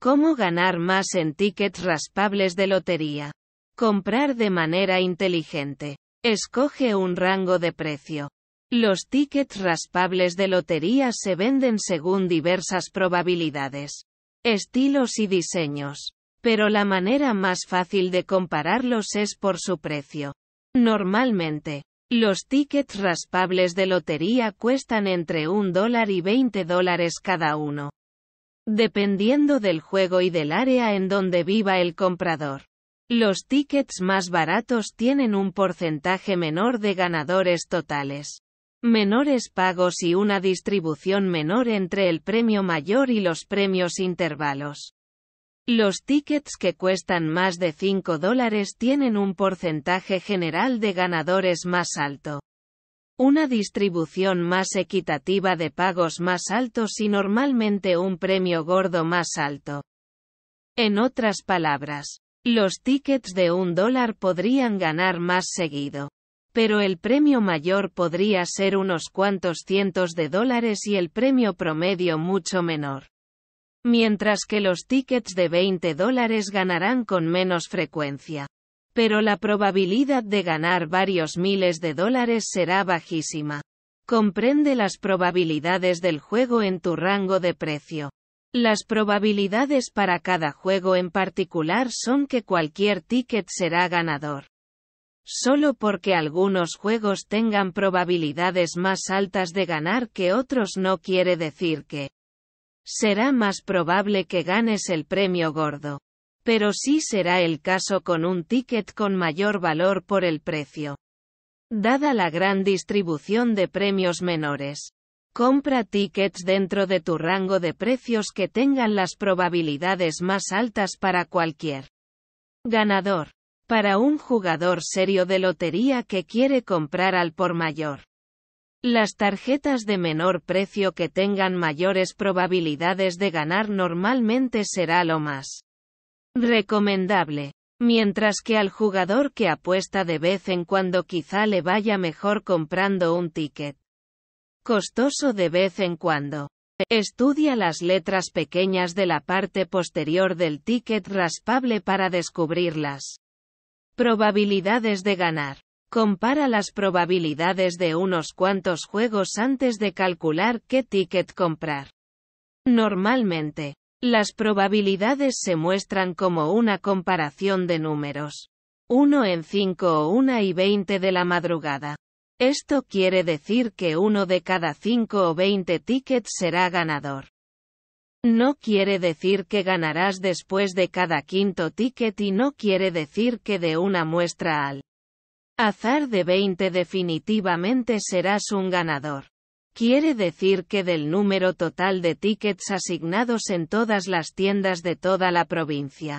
Cómo ganar más en tickets raspables de lotería. Comprar de manera inteligente. Escoge un rango de precio. Los tickets raspables de lotería se venden según diversas probabilidades, estilos y diseños. Pero la manera más fácil de compararlos es por su precio. Normalmente, los tickets raspables de lotería cuestan entre un dólar y 20 dólares cada uno dependiendo del juego y del área en donde viva el comprador. Los tickets más baratos tienen un porcentaje menor de ganadores totales. Menores pagos y una distribución menor entre el premio mayor y los premios intervalos. Los tickets que cuestan más de 5 dólares tienen un porcentaje general de ganadores más alto. Una distribución más equitativa de pagos más altos y normalmente un premio gordo más alto. En otras palabras, los tickets de un dólar podrían ganar más seguido. Pero el premio mayor podría ser unos cuantos cientos de dólares y el premio promedio mucho menor. Mientras que los tickets de 20 dólares ganarán con menos frecuencia pero la probabilidad de ganar varios miles de dólares será bajísima. Comprende las probabilidades del juego en tu rango de precio. Las probabilidades para cada juego en particular son que cualquier ticket será ganador. Solo porque algunos juegos tengan probabilidades más altas de ganar que otros no quiere decir que será más probable que ganes el premio gordo pero sí será el caso con un ticket con mayor valor por el precio. Dada la gran distribución de premios menores. Compra tickets dentro de tu rango de precios que tengan las probabilidades más altas para cualquier ganador. Para un jugador serio de lotería que quiere comprar al por mayor. Las tarjetas de menor precio que tengan mayores probabilidades de ganar normalmente será lo más Recomendable. Mientras que al jugador que apuesta de vez en cuando quizá le vaya mejor comprando un ticket. Costoso de vez en cuando. Estudia las letras pequeñas de la parte posterior del ticket raspable para descubrirlas. Probabilidades de ganar. Compara las probabilidades de unos cuantos juegos antes de calcular qué ticket comprar. Normalmente, las probabilidades se muestran como una comparación de números. 1 en 5 o 1 y 20 de la madrugada. Esto quiere decir que uno de cada 5 o 20 tickets será ganador. No quiere decir que ganarás después de cada quinto ticket y no quiere decir que de una muestra al azar de 20 definitivamente serás un ganador. Quiere decir que del número total de tickets asignados en todas las tiendas de toda la provincia.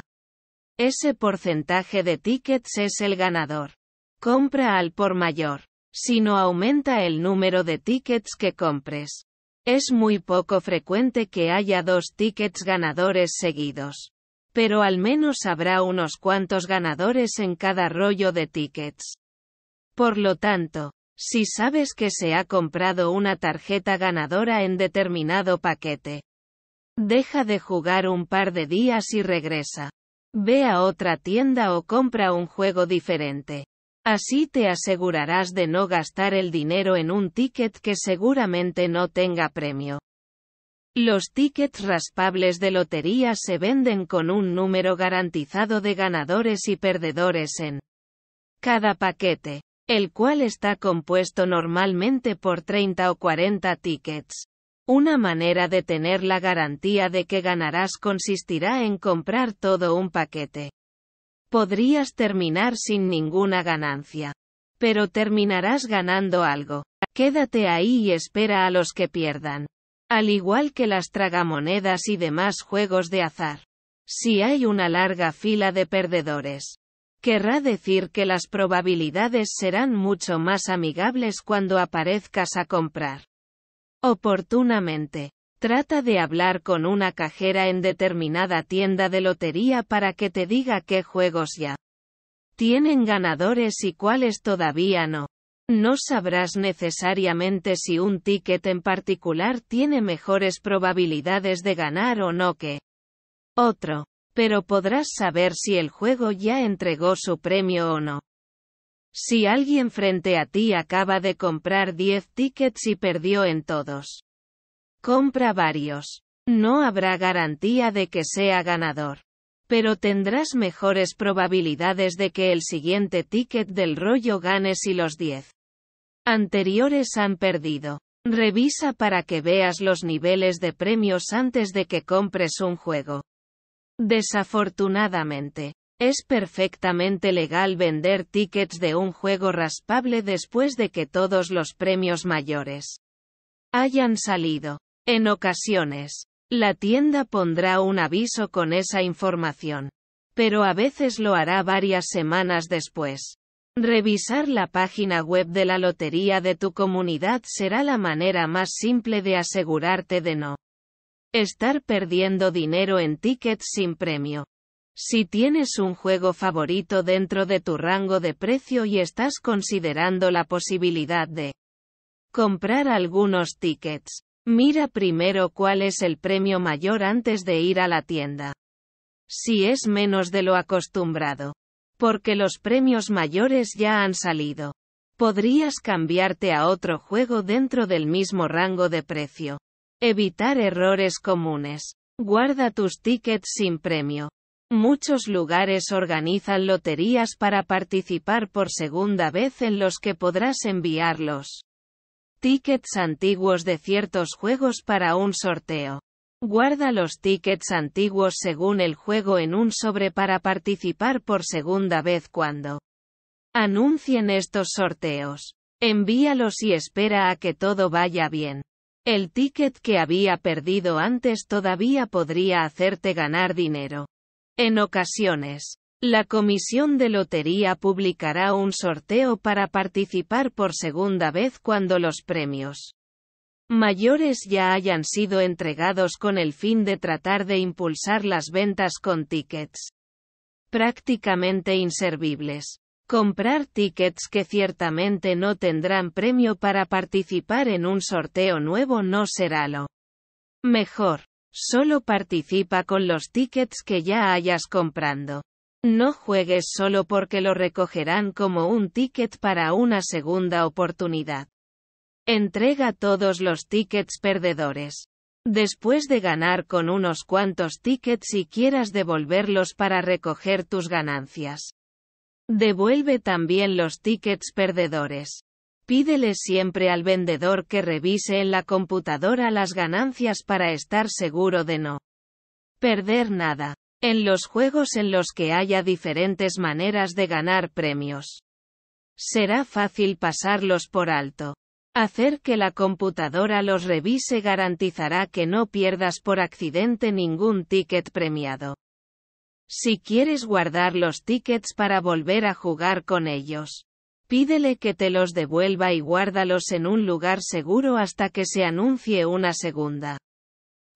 Ese porcentaje de tickets es el ganador. Compra al por mayor. Si no aumenta el número de tickets que compres. Es muy poco frecuente que haya dos tickets ganadores seguidos. Pero al menos habrá unos cuantos ganadores en cada rollo de tickets. Por lo tanto, si sabes que se ha comprado una tarjeta ganadora en determinado paquete. Deja de jugar un par de días y regresa. Ve a otra tienda o compra un juego diferente. Así te asegurarás de no gastar el dinero en un ticket que seguramente no tenga premio. Los tickets raspables de lotería se venden con un número garantizado de ganadores y perdedores en cada paquete el cual está compuesto normalmente por 30 o 40 tickets. Una manera de tener la garantía de que ganarás consistirá en comprar todo un paquete. Podrías terminar sin ninguna ganancia. Pero terminarás ganando algo. Quédate ahí y espera a los que pierdan. Al igual que las tragamonedas y demás juegos de azar. Si hay una larga fila de perdedores, Querrá decir que las probabilidades serán mucho más amigables cuando aparezcas a comprar. Oportunamente. Trata de hablar con una cajera en determinada tienda de lotería para que te diga qué juegos ya tienen ganadores y cuáles todavía no. No sabrás necesariamente si un ticket en particular tiene mejores probabilidades de ganar o no que otro. Pero podrás saber si el juego ya entregó su premio o no. Si alguien frente a ti acaba de comprar 10 tickets y perdió en todos. Compra varios. No habrá garantía de que sea ganador. Pero tendrás mejores probabilidades de que el siguiente ticket del rollo gane si los 10 anteriores han perdido. Revisa para que veas los niveles de premios antes de que compres un juego. Desafortunadamente, es perfectamente legal vender tickets de un juego raspable después de que todos los premios mayores hayan salido. En ocasiones, la tienda pondrá un aviso con esa información. Pero a veces lo hará varias semanas después. Revisar la página web de la lotería de tu comunidad será la manera más simple de asegurarte de no Estar perdiendo dinero en tickets sin premio. Si tienes un juego favorito dentro de tu rango de precio y estás considerando la posibilidad de comprar algunos tickets, mira primero cuál es el premio mayor antes de ir a la tienda. Si es menos de lo acostumbrado, porque los premios mayores ya han salido, podrías cambiarte a otro juego dentro del mismo rango de precio. Evitar errores comunes. Guarda tus tickets sin premio. Muchos lugares organizan loterías para participar por segunda vez en los que podrás enviarlos. Tickets antiguos de ciertos juegos para un sorteo. Guarda los tickets antiguos según el juego en un sobre para participar por segunda vez cuando anuncien estos sorteos. Envíalos y espera a que todo vaya bien. El ticket que había perdido antes todavía podría hacerte ganar dinero. En ocasiones, la Comisión de Lotería publicará un sorteo para participar por segunda vez cuando los premios mayores ya hayan sido entregados con el fin de tratar de impulsar las ventas con tickets prácticamente inservibles comprar tickets que ciertamente no tendrán premio para participar en un sorteo nuevo no será lo mejor. Solo participa con los tickets que ya hayas comprando. No juegues solo porque lo recogerán como un ticket para una segunda oportunidad. Entrega todos los tickets perdedores. Después de ganar con unos cuantos tickets y quieras devolverlos para recoger tus ganancias. Devuelve también los tickets perdedores. Pídele siempre al vendedor que revise en la computadora las ganancias para estar seguro de no perder nada. En los juegos en los que haya diferentes maneras de ganar premios, será fácil pasarlos por alto. Hacer que la computadora los revise garantizará que no pierdas por accidente ningún ticket premiado. Si quieres guardar los tickets para volver a jugar con ellos, pídele que te los devuelva y guárdalos en un lugar seguro hasta que se anuncie una segunda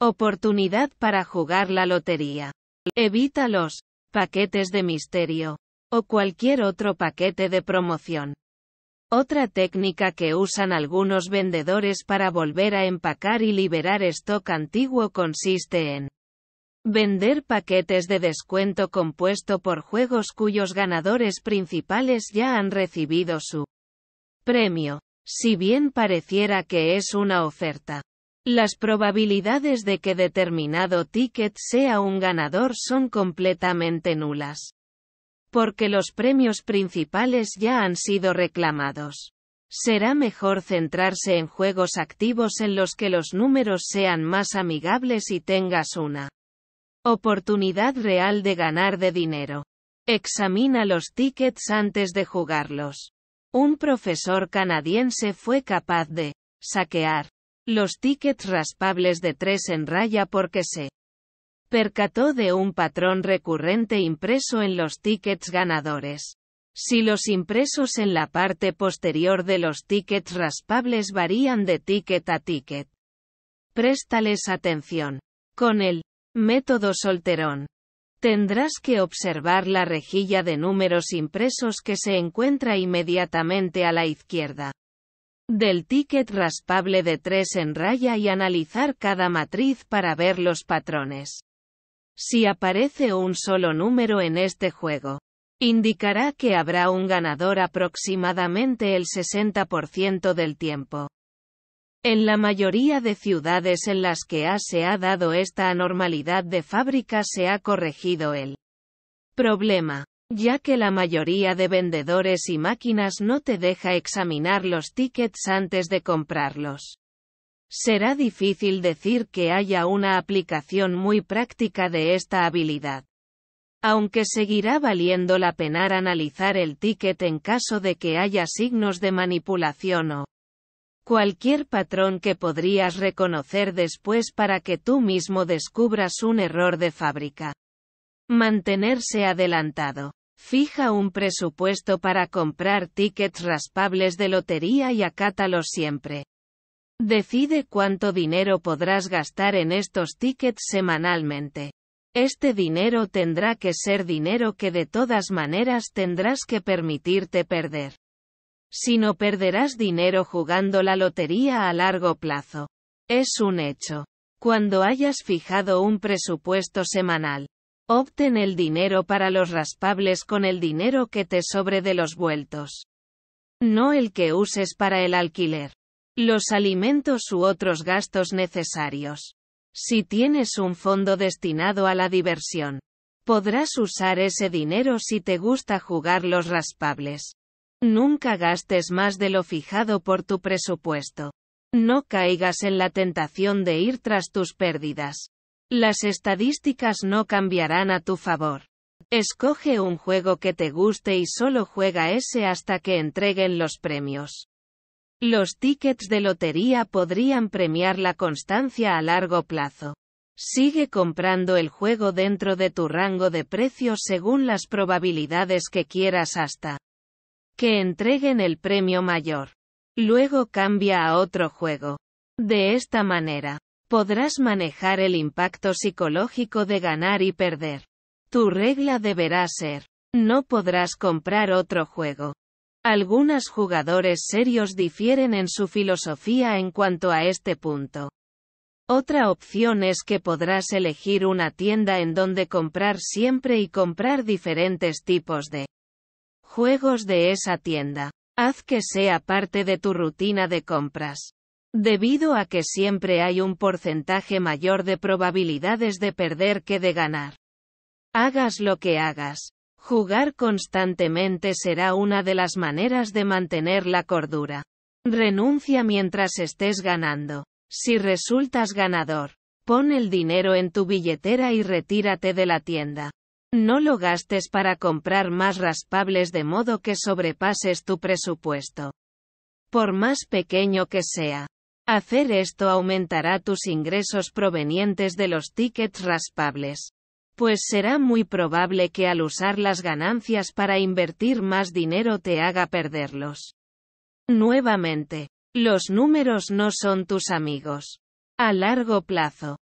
oportunidad para jugar la lotería. Evítalos, paquetes de misterio o cualquier otro paquete de promoción. Otra técnica que usan algunos vendedores para volver a empacar y liberar stock antiguo consiste en Vender paquetes de descuento compuesto por juegos cuyos ganadores principales ya han recibido su premio. Si bien pareciera que es una oferta, las probabilidades de que determinado ticket sea un ganador son completamente nulas. Porque los premios principales ya han sido reclamados. Será mejor centrarse en juegos activos en los que los números sean más amigables y tengas una Oportunidad real de ganar de dinero. Examina los tickets antes de jugarlos. Un profesor canadiense fue capaz de saquear los tickets raspables de tres en raya porque se percató de un patrón recurrente impreso en los tickets ganadores. Si los impresos en la parte posterior de los tickets raspables varían de ticket a ticket, préstales atención. Con el Método solterón. Tendrás que observar la rejilla de números impresos que se encuentra inmediatamente a la izquierda del ticket raspable de 3 en raya y analizar cada matriz para ver los patrones. Si aparece un solo número en este juego, indicará que habrá un ganador aproximadamente el 60% del tiempo. En la mayoría de ciudades en las que se ha dado esta anormalidad de fábrica se ha corregido el problema, ya que la mayoría de vendedores y máquinas no te deja examinar los tickets antes de comprarlos. Será difícil decir que haya una aplicación muy práctica de esta habilidad. Aunque seguirá valiendo la pena analizar el ticket en caso de que haya signos de manipulación o Cualquier patrón que podrías reconocer después para que tú mismo descubras un error de fábrica. Mantenerse adelantado. Fija un presupuesto para comprar tickets raspables de lotería y acátalos siempre. Decide cuánto dinero podrás gastar en estos tickets semanalmente. Este dinero tendrá que ser dinero que de todas maneras tendrás que permitirte perder no perderás dinero jugando la lotería a largo plazo. Es un hecho. Cuando hayas fijado un presupuesto semanal, obtén el dinero para los raspables con el dinero que te sobre de los vueltos. No el que uses para el alquiler, los alimentos u otros gastos necesarios. Si tienes un fondo destinado a la diversión, podrás usar ese dinero si te gusta jugar los raspables. Nunca gastes más de lo fijado por tu presupuesto. No caigas en la tentación de ir tras tus pérdidas. Las estadísticas no cambiarán a tu favor. Escoge un juego que te guste y solo juega ese hasta que entreguen los premios. Los tickets de lotería podrían premiar la constancia a largo plazo. Sigue comprando el juego dentro de tu rango de precios según las probabilidades que quieras hasta que entreguen el premio mayor. Luego cambia a otro juego. De esta manera, podrás manejar el impacto psicológico de ganar y perder. Tu regla deberá ser, no podrás comprar otro juego. Algunos jugadores serios difieren en su filosofía en cuanto a este punto. Otra opción es que podrás elegir una tienda en donde comprar siempre y comprar diferentes tipos de juegos de esa tienda. Haz que sea parte de tu rutina de compras. Debido a que siempre hay un porcentaje mayor de probabilidades de perder que de ganar. Hagas lo que hagas. Jugar constantemente será una de las maneras de mantener la cordura. Renuncia mientras estés ganando. Si resultas ganador, pon el dinero en tu billetera y retírate de la tienda. No lo gastes para comprar más raspables de modo que sobrepases tu presupuesto. Por más pequeño que sea. Hacer esto aumentará tus ingresos provenientes de los tickets raspables. Pues será muy probable que al usar las ganancias para invertir más dinero te haga perderlos. Nuevamente, los números no son tus amigos. A largo plazo,